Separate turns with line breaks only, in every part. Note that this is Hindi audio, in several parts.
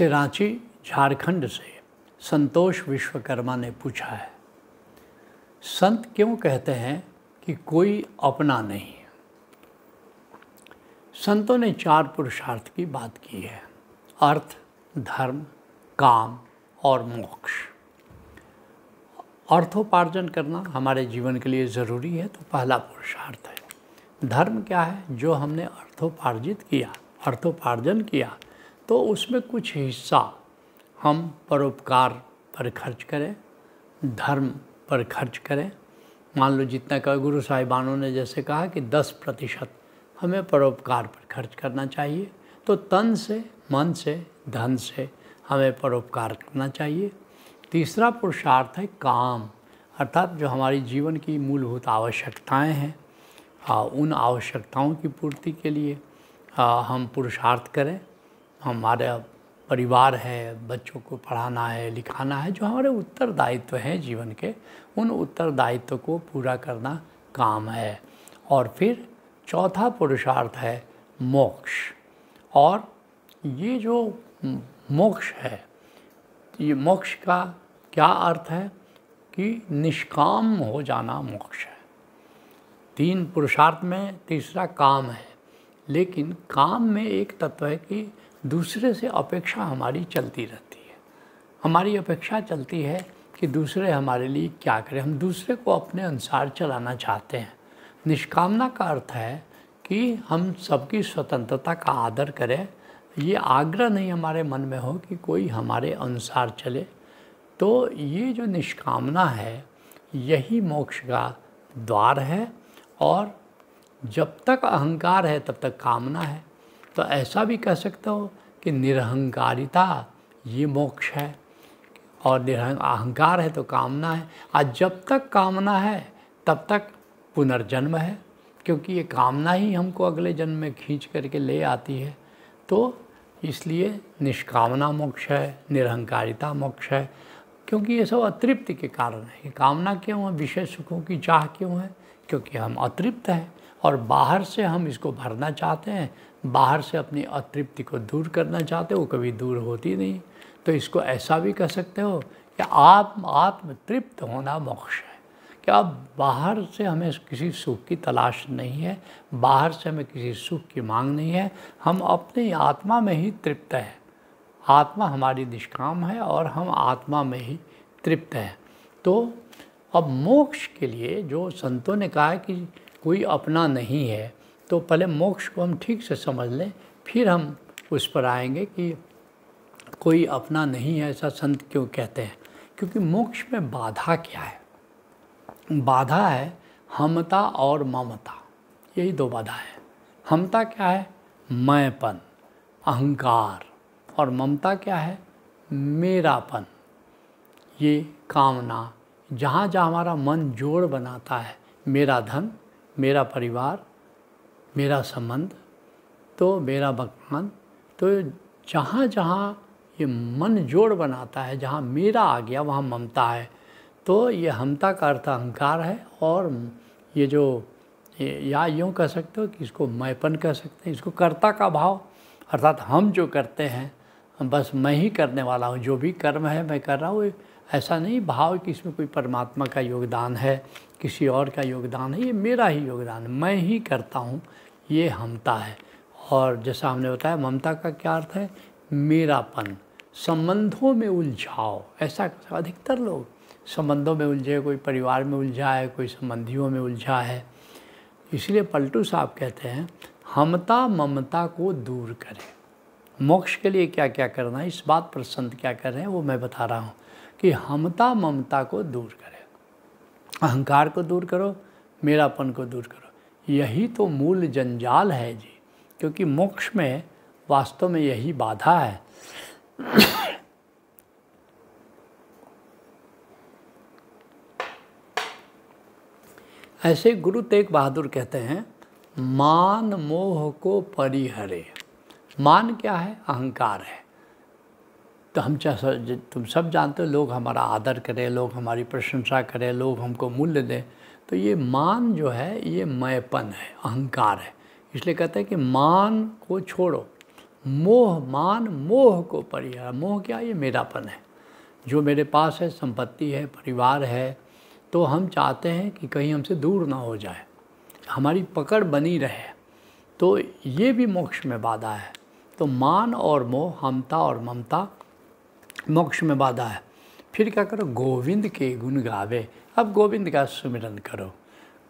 से रांची झारखंड से संतोष विश्वकर्मा ने पूछा है संत क्यों कहते हैं कि कोई अपना नहीं संतों ने चार पुरुषार्थ की बात की है अर्थ धर्म काम और मोक्ष अर्थोपार्जन करना हमारे जीवन के लिए ज़रूरी है तो पहला पुरुषार्थ है धर्म क्या है जो हमने अर्थोपार्जित किया अर्थोपार्जन किया तो उसमें कुछ हिस्सा हम परोपकार पर खर्च करें धर्म पर खर्च करें मान लो जितना कहा गुरु साहिबानों ने जैसे कहा कि दस प्रतिशत हमें परोपकार पर खर्च करना चाहिए तो तन से मन से धन से हमें परोपकार करना चाहिए तीसरा पुरुषार्थ है काम अर्थात जो हमारी जीवन की मूलभूत आवश्यकताएं हैं आ, उन आवश्यकताओं की पूर्ति के लिए आ, हम पुरुषार्थ करें हमारा परिवार है बच्चों को पढ़ाना है लिखाना है जो हमारे उत्तरदायित्व हैं जीवन के उन उत्तरदायित्व को पूरा करना काम है और फिर चौथा पुरुषार्थ है मोक्ष और ये जो मोक्ष है ये मोक्ष का क्या अर्थ है कि निष्काम हो जाना मोक्ष है तीन पुरुषार्थ में तीसरा काम है लेकिन काम में एक तत्व है कि दूसरे से अपेक्षा हमारी चलती रहती है हमारी अपेक्षा चलती है कि दूसरे हमारे लिए क्या करें हम दूसरे को अपने अनुसार चलाना चाहते हैं निष्कामना का अर्थ है कि हम सबकी स्वतंत्रता का आदर करें ये आग्रह नहीं हमारे मन में हो कि कोई हमारे अनुसार चले तो ये जो निष्कामना है यही मोक्ष का द्वार है और जब तक अहंकार है तब तक कामना है तो ऐसा भी कह सकता हूँ कि निरहंकारिता ये मोक्ष है और निरहं अहंकार है तो कामना है आज जब तक कामना है तब तक पुनर्जन्म है क्योंकि ये कामना ही हमको अगले जन्म में खींच करके ले आती है तो इसलिए निष्कामना मोक्ष है निरहंकारिता मोक्ष है क्योंकि ये सब अतृप्ति के कारण है ये कामना क्यों है विषय सुखों की चाह क्यों है क्योंकि हम अतृप्त हैं और बाहर से हम इसको भरना चाहते हैं बाहर से अपनी अतृप्ति को दूर करना चाहते हो कभी दूर होती नहीं तो इसको ऐसा भी कह सकते हो कि आप आत्म तृप्त होना मोक्ष है कि अब बाहर से हमें किसी सुख की तलाश नहीं है बाहर से हमें किसी सुख की मांग नहीं है हम अपनी आत्मा में ही तृप्त है आत्मा हमारी निष्काम है और हम आत्मा में ही तृप्त हैं तो अब मोक्ष के लिए जो संतों ने कहा है कि कोई अपना नहीं है तो पहले मोक्ष को हम ठीक से समझ लें फिर हम उस पर आएंगे कि कोई अपना नहीं है ऐसा संत क्यों कहते हैं क्योंकि मोक्ष में बाधा क्या है बाधा है हमता और ममता यही दो बाधा है हमता क्या है मैंपन अहंकार और ममता क्या है मेरापन ये कामना जहाँ जहाँ हमारा मन जोड़ बनाता है मेरा धन मेरा परिवार मेरा संबंध तो मेरा भगवान तो जहाँ जहाँ ये मन जोड़ बनाता है जहाँ मेरा आ गया वहाँ ममता है तो ये हमता का अर्थ अहंकार है और ये जो या यूँ कह सकते हो कि इसको मैपन कह सकते हैं इसको कर्ता का भाव अर्थात हम जो करते हैं बस मैं ही करने वाला हूँ जो भी कर्म है मैं कर रहा हूँ ऐसा नहीं भाव कि इसमें कोई परमात्मा का योगदान है किसी और का योगदान है ये मेरा ही योगदान है मैं ही करता हूँ ये हमता है और जैसा हमने बताया ममता का क्या अर्थ है मेरापन संबंधों में उलझाओ ऐसा अधिकतर लोग संबंधों में उलझे कोई परिवार में उलझा है कोई संबंधियों में उलझा है इसलिए पलटू साहब कहते हैं हमता ममता को दूर करें मोक्ष के लिए क्या क्या करना है इस बात पर संत क्या कर रहे हैं वो मैं बता रहा हूँ कि हमता ममता को दूर करें अहंकार को दूर करो मेरापन को दूर करो यही तो मूल जंजाल है जी क्योंकि मोक्ष में वास्तव में यही बाधा है ऐसे गुरु तेग बहादुर कहते हैं मान मोह को परिहरे मान क्या है अहंकार है तो हम चाहे तुम सब जानते हो लोग हमारा आदर करें लोग हमारी प्रशंसा करें लोग हमको मूल्य दें तो ये मान जो है ये मैपन है अहंकार है इसलिए कहते हैं कि मान को छोड़ो मोह मान मोह को परिहार मोह क्या ये मेरापन है जो मेरे पास है संपत्ति है परिवार है तो हम चाहते हैं कि कहीं हमसे दूर ना हो जाए हमारी पकड़ बनी रहे तो ये भी मोक्ष में बाधा है तो मान और मोह हमता और ममता मोक्ष में बाधा है फिर क्या करो गोविंद के गुण गावे अब गोविंद का सुमिरन करो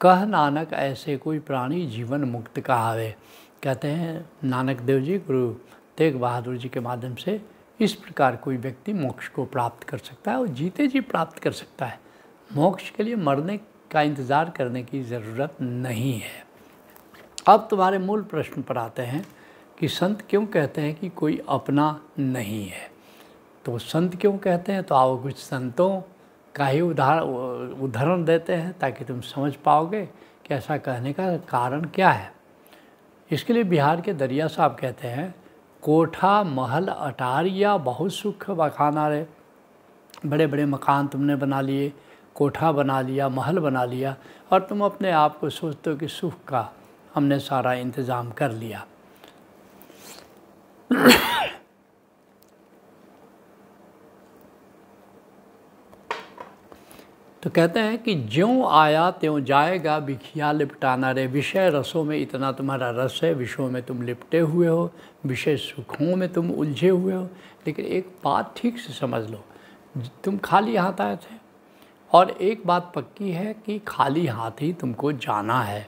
कह नानक ऐसे कोई प्राणी जीवन मुक्त कहावे कहते हैं नानक देव जी गुरु तेग बहादुर जी के माध्यम से इस प्रकार कोई व्यक्ति मोक्ष को प्राप्त कर सकता है और जीते जी प्राप्त कर सकता है मोक्ष के लिए मरने का इंतज़ार करने की ज़रूरत नहीं है अब तुम्हारे मूल प्रश्न पर आते हैं कि संत क्यों कहते हैं कि कोई अपना नहीं है तो संत क्यों कहते हैं तो आओ कुछ संतों का ही उदाहरण उदाहरण देते हैं ताकि तुम समझ पाओगे कि ऐसा कहने का कारण क्या है इसके लिए बिहार के दरिया साहब कहते हैं कोठा महल अटारिया बहुत सुख बखाना रे बड़े बड़े मकान तुमने बना लिए कोठा बना लिया महल बना लिया और तुम अपने आप को सोचते हो कि सुख का हमने सारा इंतज़ाम कर लिया तो कहते हैं कि ज्यों आया त्यों जाएगा बिखिया लिपटाना रे विषय रसों में इतना तुम्हारा रस है विषयों में तुम लिपटे हुए हो विषय सुखों में तुम उलझे हुए हो लेकिन एक बात ठीक से समझ लो तुम खाली हाथ आए थे और एक बात पक्की है कि खाली हाथ ही तुमको जाना है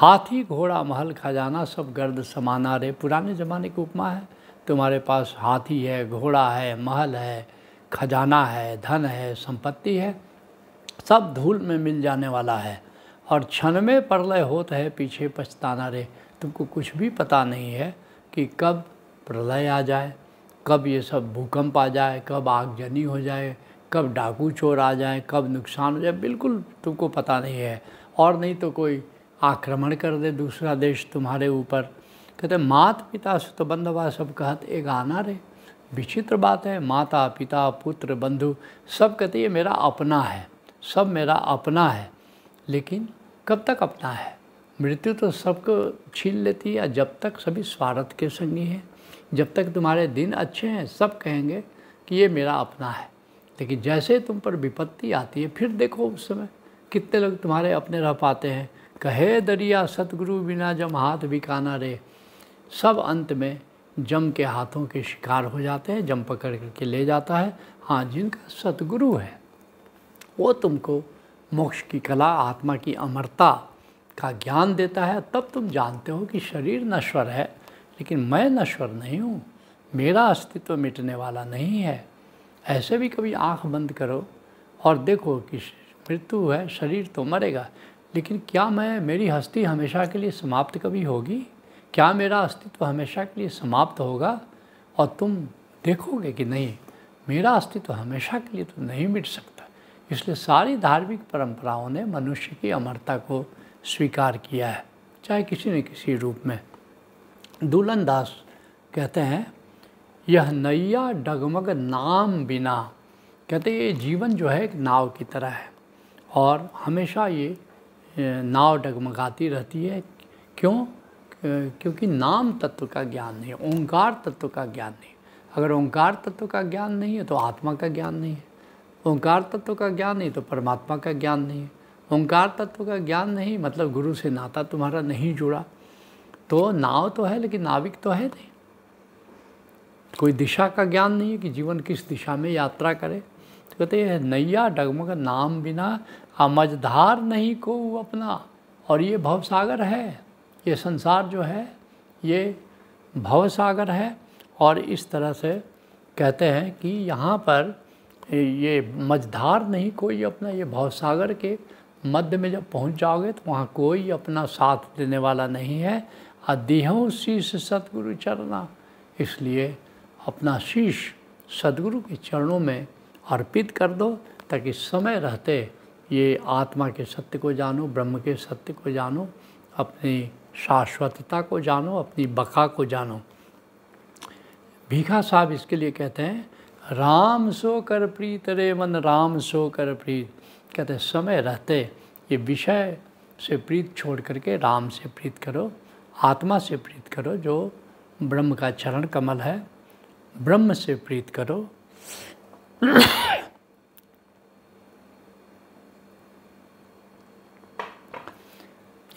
हाथी घोड़ा महल खजाना सब गर्द समाना रे पुराने ज़माने की उपमा है तुम्हारे पास हाथी है घोड़ा है महल है खजाना है धन है संपत्ति है सब धूल में मिल जाने वाला है और क्षण में प्रलय होता है पीछे पछताना रे तुमको कुछ भी पता नहीं है कि कब प्रलय आ जाए कब ये सब भूकंप आ जाए कब आगजनी हो जाए कब डाकू चोर आ जाए कब नुकसान हो जाए बिल्कुल तुमको पता नहीं है और नहीं तो कोई आक्रमण कर दे दूसरा देश तुम्हारे ऊपर कहते मात पिता तो बंधवा सब कहत एक आना रे विचित्र बात है माता पिता पुत्र बंधु सब कहते ये मेरा अपना है सब मेरा अपना है लेकिन कब तक अपना है मृत्यु तो सबको छीन लेती है जब तक सभी स्वार्थ के संगी हैं जब तक तुम्हारे दिन अच्छे हैं सब कहेंगे कि ये मेरा अपना है लेकिन जैसे तुम पर विपत्ति आती है फिर देखो उस समय कितने लोग तुम्हारे अपने रह पाते हैं कहे दरिया सतगुरु बिना जम हाथ बिकाना रे सब अंत में जम के हाथों के शिकार हो जाते हैं जम पकड़ के ले जाता है हाँ जिनका सतगुरु है वो तुमको मोक्ष की कला आत्मा की अमरता का ज्ञान देता है तब तुम जानते हो कि शरीर नश्वर है लेकिन मैं नश्वर नहीं हूँ मेरा अस्तित्व मिटने वाला नहीं है ऐसे भी कभी आंख बंद करो और देखो कि मृत्यु है शरीर तो मरेगा लेकिन क्या मैं मेरी हस्ती हमेशा के लिए समाप्त कभी होगी क्या मेरा अस्तित्व हमेशा के लिए समाप्त होगा और तुम देखोगे कि नहीं मेरा अस्तित्व हमेशा के लिए तो नहीं मिट सकता इसलिए सारी धार्मिक परंपराओं ने मनुष्य की अमरता को स्वीकार किया है चाहे किसी न किसी रूप में दुल्हन दास कहते हैं यह नैया डगमग नाम बिना कहते ये जीवन जो है एक नाव की तरह है और हमेशा ये नाव डगमगाती रहती है क्यों क्योंकि नाम तत्व का ज्ञान नहीं ओंकार तत्व का ज्ञान नहीं अगर ओंकार तत्व का ज्ञान नहीं है तो आत्मा का ज्ञान नहीं है ओंकार तत्व का ज्ञान नहीं तो परमात्मा का ज्ञान नहीं ओंकार तत्व का ज्ञान नहीं मतलब गुरु से नाता तुम्हारा नहीं जुड़ा तो नाव तो है लेकिन नाविक तो है नहीं कोई दिशा का ज्ञान नहीं है कि जीवन किस दिशा में यात्रा करे तो कहते हैं नैया डगमग नाम बिना अमझधार नहीं को अपना और ये भवसागर है ये संसार जो है ये भवसागर है और इस तरह से कहते हैं कि यहाँ पर ये मझधार नहीं कोई अपना ये भावसागर के मध्य में जब पहुंच जाओगे तो वहाँ कोई अपना साथ देने वाला नहीं है अधेहों शीश सतगुरु चरना इसलिए अपना शीश सदगुरु के चरणों में अर्पित कर दो ताकि समय रहते ये आत्मा के सत्य को जानो ब्रह्म के सत्य को जानो अपनी शाश्वतता को जानो अपनी बका को जानो भीखा साहब इसके लिए कहते हैं राम सो कर प्रीत रे मन राम सो कर प्रीत कहते समय रहते ये विषय से प्रीत छोड़ करके राम से प्रीत करो आत्मा से प्रीत करो जो ब्रह्म का चरण कमल है ब्रह्म से प्रीत करो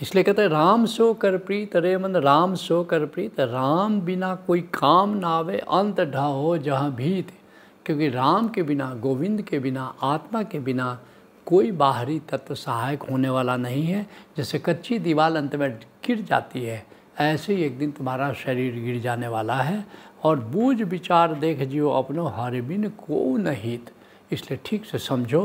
इसलिए कहते हैं राम सो कर प्रीत रे मन राम सो कर प्रीत राम बिना कोई काम ना आवे अंत ढा हो जहाँ भीत क्योंकि राम के बिना गोविंद के बिना आत्मा के बिना कोई बाहरी तत्व सहायक होने वाला नहीं है जैसे कच्ची दीवार अंत में गिर जाती है ऐसे ही एक दिन तुम्हारा शरीर गिर जाने वाला है और बूझ विचार देख जियो अपनो हर बिन को नहीं इसलिए ठीक से समझो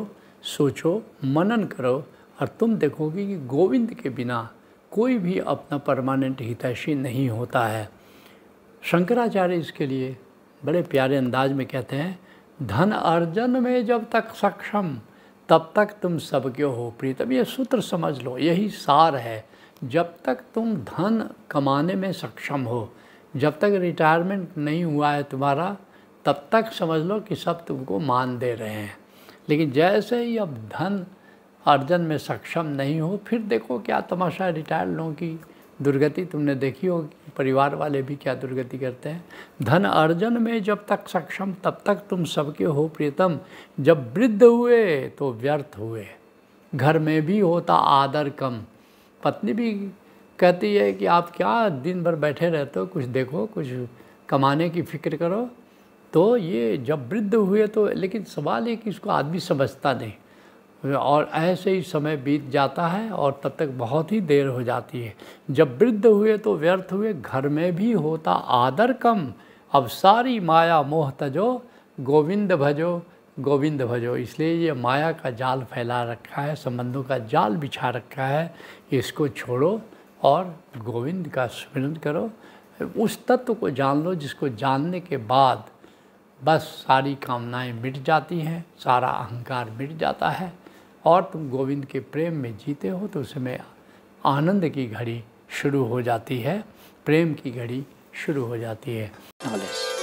सोचो मनन करो और तुम देखोगे कि गोविंद के बिना कोई भी अपना परमानेंट हितैषी नहीं होता है शंकराचार्य इसके लिए बड़े प्यारे अंदाज में कहते हैं धन अर्जन में जब तक सक्षम तब तक तुम सबके हो प्रीतम ये सूत्र समझ लो यही सार है जब तक तुम धन कमाने में सक्षम हो जब तक रिटायरमेंट नहीं हुआ है तुम्हारा तब तक समझ लो कि सब तुमको मान दे रहे हैं लेकिन जैसे ही अब धन अर्जन में सक्षम नहीं हो फिर देखो क्या तमाशा रिटायर्ड लोगों की दुर्गति तुमने देखी होगी परिवार वाले भी क्या दुर्गति करते हैं धन अर्जन में जब तक सक्षम तब तक तुम सबके हो प्रीतम जब वृद्ध हुए तो व्यर्थ हुए घर में भी होता आदर कम पत्नी भी कहती है कि आप क्या दिन भर बैठे रहते हो कुछ देखो कुछ कमाने की फिक्र करो तो ये जब वृद्ध हुए तो लेकिन सवाल है कि इसको आदमी समझता नहीं और ऐसे ही समय बीत जाता है और तब तक बहुत ही देर हो जाती है जब वृद्ध हुए तो व्यर्थ हुए घर में भी होता आदर कम अब सारी माया मोह तजो गोविंद भजो गोविंद भजो इसलिए ये माया का जाल फैला रखा है संबंधों का जाल बिछा रखा है इसको छोड़ो और गोविंद का स्मरण करो उस तत्व को जान लो जिसको जानने के बाद बस सारी कामनाएं मिट जाती हैं सारा अहंकार मिट जाता है और तुम गोविंद के प्रेम में जीते हो तो उसमें आनंद की घड़ी शुरू हो जाती है प्रेम की घड़ी शुरू हो जाती है